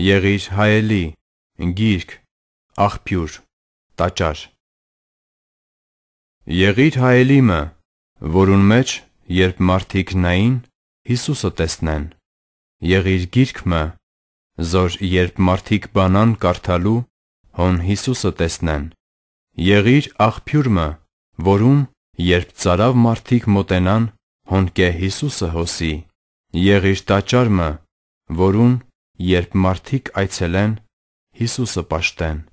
Եղիր հայելի, գիրք, աղբյուր, տաճար։ Եղիր հայելի մը, որուն մեջ, երբ մարդիկ նային, Հիսուսը տեսնեն։ Եղիր գիրք մը, զոր երբ մարդիկ բանան կարդալու, հոն Հիսուսը տեսնեն։ Եղիր աղբյուր մը, որում, երբ ծարավ մարդիկ մոտենան, հոնք է Հիսուսը հոսի։ Եղիր տաճար մը, որուն, երբ մարդիկ այցելեն, Հիսուսը պաշտեն։